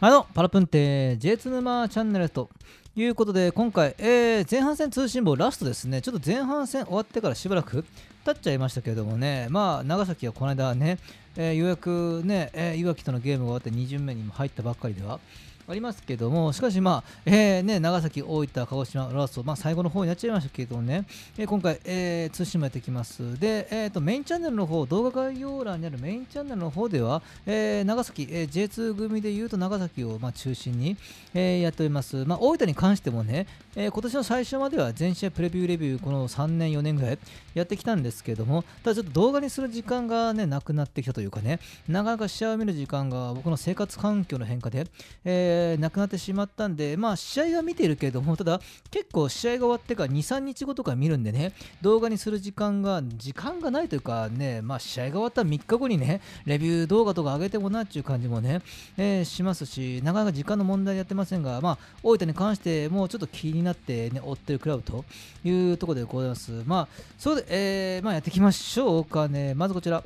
あのパラプンテ J2 沼チャンネルということで今回、えー、前半戦通信簿ラストですねちょっと前半戦終わってからしばらく経っちゃいましたけれどもねまあ長崎はこの間ね、えー、ようやくね、えー、いわきとのゲームが終わって2巡目にも入ったばっかりではありますけども、しかし、まあえーね、長崎、大分、鹿児島、ラスト、まあ、最後の方になっちゃいましたけどね、えー、今回、えー、通信もやってきます。で、えーと、とメインチャンネルの方、動画概要欄にあるメインチャンネルの方では、えー、長崎、えー、J2 組でいうと長崎を、まあ、中心に、えー、やっております。まあ、大分に関してもね、えー、今年の最初までは全試合プレビューレビュー、この3年、4年ぐらいやってきたんですけども、ただちょっと動画にする時間が、ね、なくなってきたというかね、なかなか試合を見る時間が僕の生活環境の変化で、えーえ亡くなってしまったんで、まあ、試合は見てるけれども、ただ、結構試合が終わってから2、3日後とか見るんでね、動画にする時間が、時間がないというかね、まあ、試合が終わったら3日後にね、レビュー動画とか上げてもなっていう感じもね、えー、しますし、なかなか時間の問題やってませんが、まあ、大分に関してもちょっと気になって、ね、追ってるクラブというところでございます。まあ、それで、えー、まあ、やっていきましょうかね。まずこちら。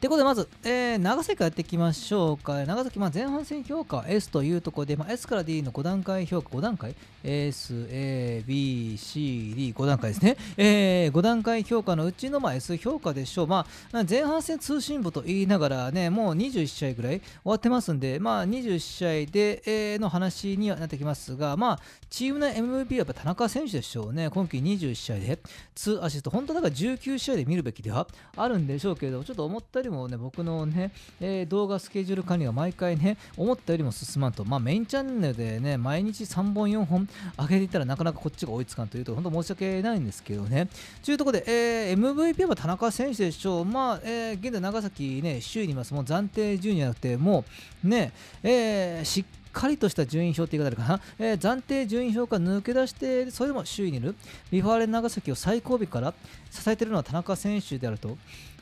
とことで、まず、えー、長崎からやっていきましょうか。長崎、まあ、前半戦評価 S というところで、まあ、S から D の5段階評価、5段階 ?S、A、B、C、D、5段階ですね。えー、5段階評価のうちの、まあ、S 評価でしょう。まあ、前半戦通信部と言いながらね、もう21試合ぐらい終わってますんで、まあ、21試合で、えー、の話にはなってきますが、まあ、チームの MVP はやっぱ田中選手でしょうね。今季21試合で2アシスト。本当だから19試合で見るべきではあるんでしょうけれども、ちょっと思ったよりでもね、僕のね、えー、動画スケジュール管理が毎回ね、思ったよりも進まんと、まあ、メインチャンネルでね、毎日3本、4本上げていたらなかなかこっちが追いつかんというと、本当申し訳ないんですけどね。というところで、えー、MVP は田中選手でしょう。まあ、えー、現在長崎ね、首位にいます。もう暫定順位じゃなくて、もうね、えー、しっかりとした順位表って言いあ方かな、えー、暫定順位表から抜け出して、それでも首位にいる、ビファーレン長崎を最後尾から支えているのは田中選手であると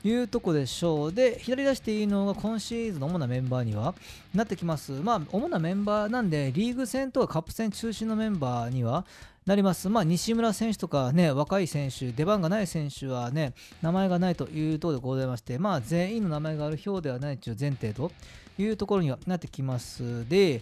いうとこでしょう。で、左出していいのが今シーズンの主なメンバーにはなってきます。まあ、主なメンバーなんで、リーグ戦とかカップ戦中心のメンバーには、なります、まあ、西村選手とか、ね、若い選手、出番がない選手は、ね、名前がないというところでございまして、まあ、全員の名前がある表ではないという前提というところにはなってきます。で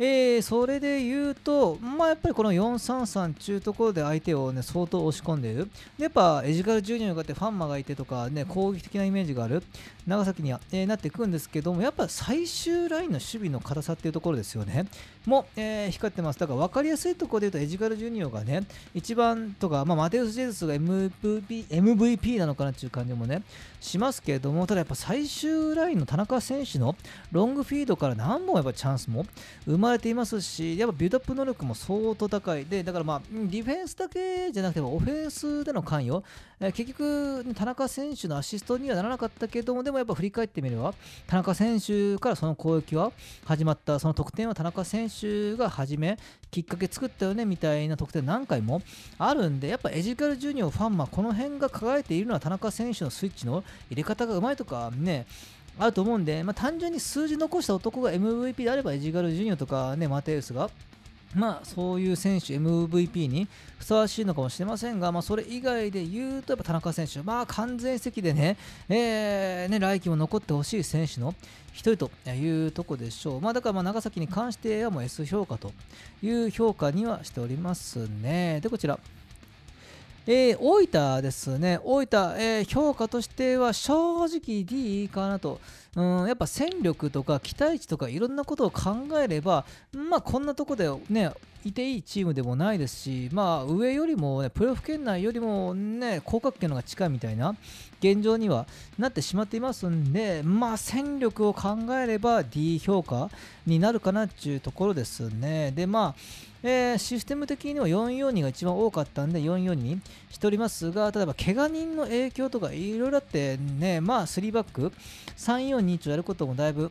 えー、それで言うと、まあ、やっぱりこの433っていうところで相手を、ね、相当押し込んでいる。で、やっぱエジカルジュニアに向かってファンマがいてとか、ね、攻撃的なイメージがある長崎には、えー、なっていくんですけども、やっぱ最終ラインの守備の硬さっていうところですよね。も、えー、光ってます。だから分かりやすいところで言うと、エジカルジュニアがね、1番とか、まあ、マテウス・ジェズスが MVP, MVP なのかなっていう感じもね、しますけれども、ただやっぱ最終ラインの田中選手のロングフィードから何本やっぱチャンスも生ままれていますし、やっぱビルドアップ能力も相当高い。で、だからまあ、ディフェンスだけじゃなくても、オフェンスでの関与、えー、結局、田中選手のアシストにはならなかったけども、でもやっぱ振り返ってみれば、田中選手からその攻撃は始まった、その得点は田中選手が始め、きっかけ作ったよねみたいな得点何回もあるんで、やっぱエジカルジュニアファンあ、この辺が輝いているのは田中選手のスイッチの入れ方がうまいとかね、あると思うんで、まあ、単純に数字残した男が MVP であればエジガル・ジュニアとか、ね、マテウスが、まあ、そういう選手 MVP にふさわしいのかもしれませんが、まあ、それ以外で言うとやっぱ田中選手、まあ、完全席でね,、えー、ね来季も残ってほしい選手の1人というとこでしょう、まあ、だから長崎に関してはもう S 評価という評価にはしておりますね。でこちらえー、大分ですね、大分、えー、評価としては正直 D かなと、うんやっぱ戦力とか期待値とかいろんなことを考えればまあこんなとこでねいていいチームでもないですし、まあ、上よりも、ね、プレーオフ圏内よりも、ね、降格圏の方が近いみたいな現状にはなってしまっていますんで、まあ、戦力を考えれば D 評価になるかなっていうところですね。で、まあ、えー、システム的には442が一番多かったんで442にしておりますが、例えば怪我人の影響とかいろいろあってね、まあ3バック、2ようやることもだいぶ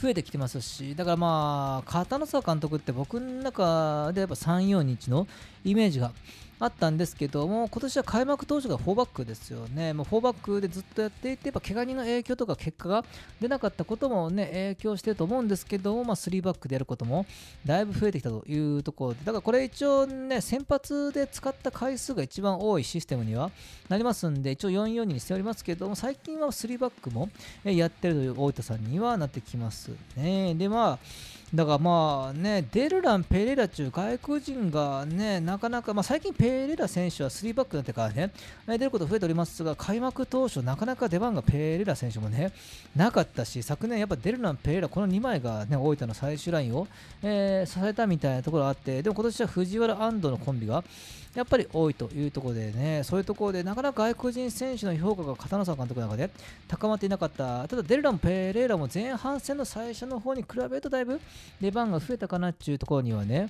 増えてきてますしだからまあ片野沢監督って僕の中でやっぱ341のイメージがあったんですけども、今年は開幕当初が4バックですよね、もう4バックでずっとやっていて、やっぱ怪我人の影響とか結果が出なかったこともね、影響してると思うんですけども、まあ、3バックでやることもだいぶ増えてきたというところで、だからこれ一応ね、先発で使った回数が一番多いシステムにはなりますんで、一応442にしておりますけども、最近は3バックもやってるという大分さんにはなってきますね。で、まあだからまあね、デルラン、ペレラ中、外国人がね、なかなか、まあ、最近ペレラ選手は3バックになってからね、出ること増えておりますが、開幕当初、なかなか出番がペレラ選手もね、なかったし、昨年やっぱデルラン、ペレラ、この2枚がね、大分の最終ラインを、えー、支えたみたいなところがあって、でも今年は藤原安藤のコンビが、やっぱり多いというところでね、そういうところで、なかなか外国人選手の評価が片野さん監督の中で高まっていなかった、ただデルラン、ペレラも前半戦の最初の方に比べるとだいぶ、出番が増えたかなっていうところにはね、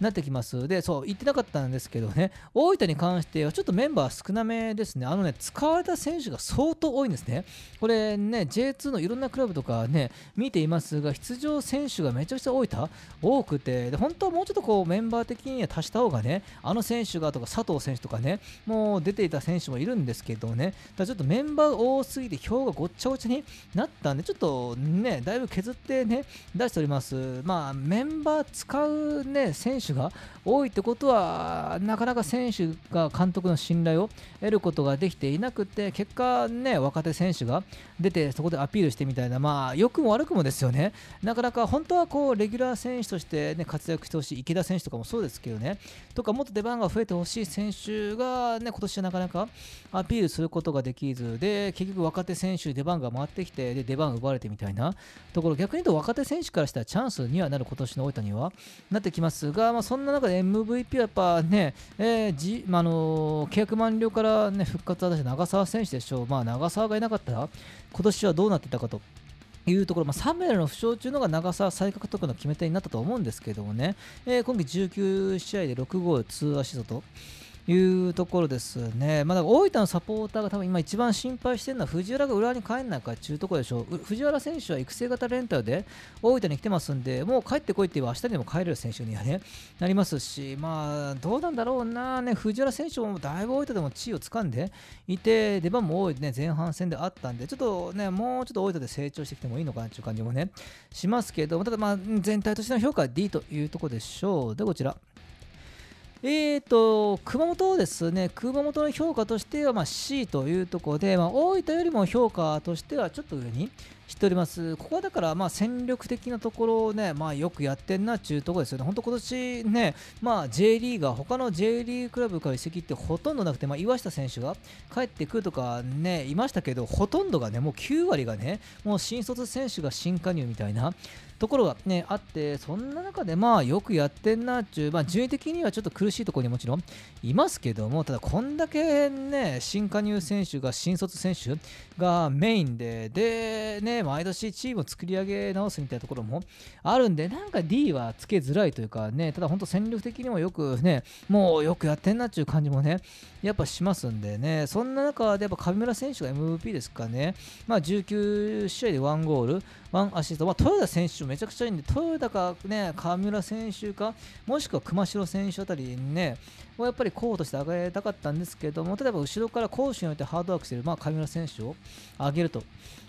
なってきます。で、そう、言ってなかったんですけどね、大分に関してはちょっとメンバー少なめですね。あのね、使われた選手が相当多いんですね。これね、J2 のいろんなクラブとかね、見ていますが、出場選手がめちゃくちゃ大分多くて、で、本当はもうちょっとこう、メンバー的には足した方がね、あの選手がとか佐藤選手とかね、もう出ていた選手もいるんですけどね、だちょっとメンバー多すぎて票がごっちゃごちゃになったんで、ちょっとね、だいぶ削ってね、出しております。まあ、メンバー使う、ね、選手が多いってことはなかなか選手が監督の信頼を得ることができていなくて結果、ね、若手選手が出てそこでアピールしてみたいな、まあ、良くも悪くもですよねなかなか本当はこうレギュラー選手として、ね、活躍してほしい池田選手とかもそうですけどねとかもっと出番が増えてほしい選手が、ね、今年はなかなかアピールすることができずで結局若手選手出番が回ってきてで出番奪われてみたいなところ逆に言うと若手選手からしたらチャンススにはなる今年の大分にはなってきますが、まあ、そんな中で MVP はやっぱね、えーじまあのー、契約満了から、ね、復活は私長澤選手でしょう、まあ、長澤がいなかったら今年はどうなってたかと。いうところ、まあ、サムエルの負傷中のが長澤再獲得の決め手になったと思うんですけどもね、えー、今季19試合で6ゴール、2アシストと、いうところですね、まあ、だ大分のサポーターが多分今一番心配してるのは藤原が浦和に帰んないかというところでしょう藤原選手は育成型レンタルで大分に来てますんでもう帰ってこいって言えば明日にも帰れる選手には、ね、なりますし、まあ、どうなんだろうな、ね、藤原選手もだいぶ大分でも地位を掴んでいて出番も多い、ね、前半戦であったんでちょっとねもうちょっと大分で成長してきてもいいのかなという感じもねしますけどただまあ全体としての評価は D というところでしょうでこちらえーと、熊本ですね、熊本の評価としてはま C というところで、まあ、大分よりも評価としてはちょっと上にしておりますここはだからまあ戦力的なところをね、まあ、よくやってんなっていうところですよね、本当今年ね、まあ、J リーガー、他の J リーグクラブから移籍ってほとんどなくて、まあ、岩下選手が帰ってくるとかね、いましたけど、ほとんどがね、もう9割がね、もう新卒選手が新加入みたいな。ところが、ね、あって、そんな中で、まあ、よくやってんなっちいう、まあ、順位的にはちょっと苦しいところにもちろんいますけども、ただ、こんだけね、新加入選手が、新卒選手がメインで、で、ね、毎年チームを作り上げ直すみたいなところもあるんで、なんか D はつけづらいというかね、ただ本当戦力的にもよくね、もうよくやってんなっていう感じもね、やっぱしますんでね、そんな中でやっぱ上村選手が MVP ですかね、まあ19試合で1ゴール、1アシスト、まあ豊田選手めちゃくちゃいいんで、豊田かね、上村選手か、もしくは熊代選手あたりね、やっぱり候補として上げたかったんですけども、例えば後ろから攻守においてハードワークしている、まあ、上村選手を上げると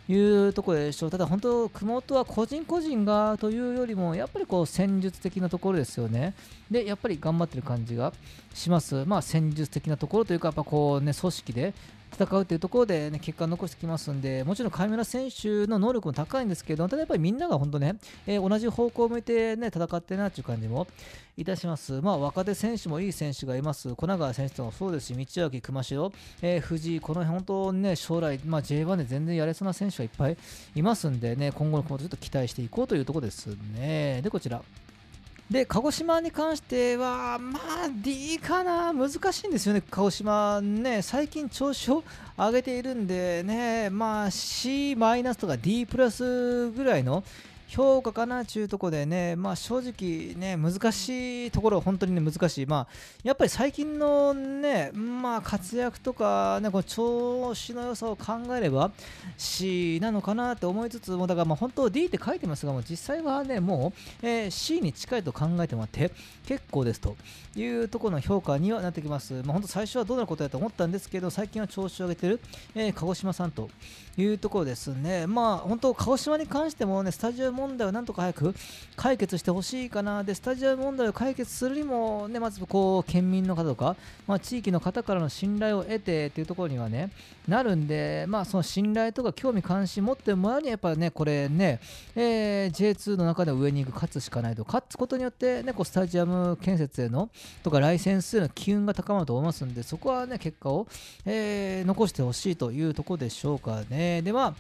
いうところでしょう、ただ本当、熊本は個人個人がというよりも、やっぱりこう戦術的なところですよね、でやっぱり頑張ってる感じがします、まあ、戦術的なところというか、やっぱこうね、組織で戦うというところで、ね、結果を残してきますんで、もちろん河村選手の能力も高いんですけど、ただやっぱりみんなが本当ね、えー、同じ方向を向いて、ね、戦ってるなという感じもいたします。まあ、若手選手もいい選手がいます、小永選手ともそうですし、道脇、熊代、えー、藤井、この辺、本当にね、将来、まあ、J1 で全然やれそうな選手がいっぱいいますんでね、今後のことちょっと期待していこうというところですね。で、こちら。で鹿児島に関しては、まあ D かな、難しいんですよね、鹿児島ね、最近調子を上げているんでね、まあ C マイナスとか D プラスぐらいの評価かなちゅうとこでね、まあ、正直ね、難しいところ、本当にね、難しい、まあ、やっぱり最近のね、まあ、活躍とか、ね、この調子の良さを考えれば、C なのかなって思いつつも、だからま本当、D って書いてますが、もう実際はね、もう、えー、C に近いと考えてもらって、結構ですというところの評価にはなってきます。まあ、本当、最初はどうなることやと思ったんですけど、最近は調子を上げてる、えー、鹿児島さんというところですね。まあ、本当、鹿児島に関してもね、スタジオも問題をなんとか早く解決してほしいかなでスタジアム問題を解決するにも、ね、まずこう県民の方とか、まあ、地域の方からの信頼を得てというところには、ね、なるんで、まあ、その信頼とか興味関心持ってもらうにはやっぱねこれね、えー、J2 の中で上に行く勝つしかないと勝つことによって、ね、こうスタジアム建設へのとかライセンスへの機運が高まると思いますんでそこはね結果を、えー、残してほしいというところでしょうかね。でまあ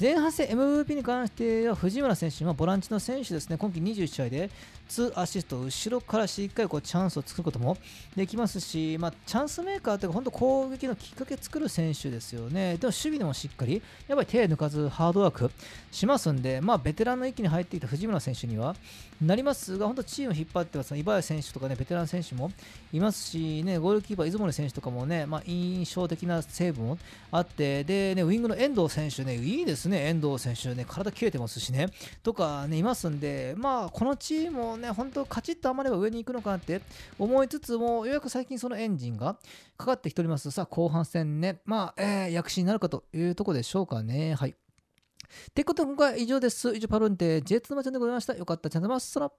前半戦 MVP に関しては藤村選手はボランチの選手ですね、今季21試合で2アシスト、後ろからしっかりこうチャンスを作ることもできますし、まあ、チャンスメーカーというか、本当攻撃のきっかけ作る選手ですよね、でも守備でもしっかり、やっぱり手抜かずハードワークしますんで、まあ、ベテランの域に入ってきた藤村選手にはなりますが、本当チームを引っ張ってます、ね、谷選手とかね、ベテラン選手もいますし、ね、ゴールキーパー、出森選手とかもね、まあ、印象的な成分もあって、でね、ウイングの遠藤選手ね、いいですね。ですね、遠藤選手ね、体切れてますしね、とかね、いますんで、まあ、このチームをね、本当カチッと余れば上に行くのかなって思いつつも、ようやく最近そのエンジンがかかってきております。さあ、後半戦ね、まあ、えー、躍進になるかというとこでしょうかね。はい。ってことで、今回は以上です。以上、パルンテ、J2 のチャンでございました。よかった、チャンネルマス。ら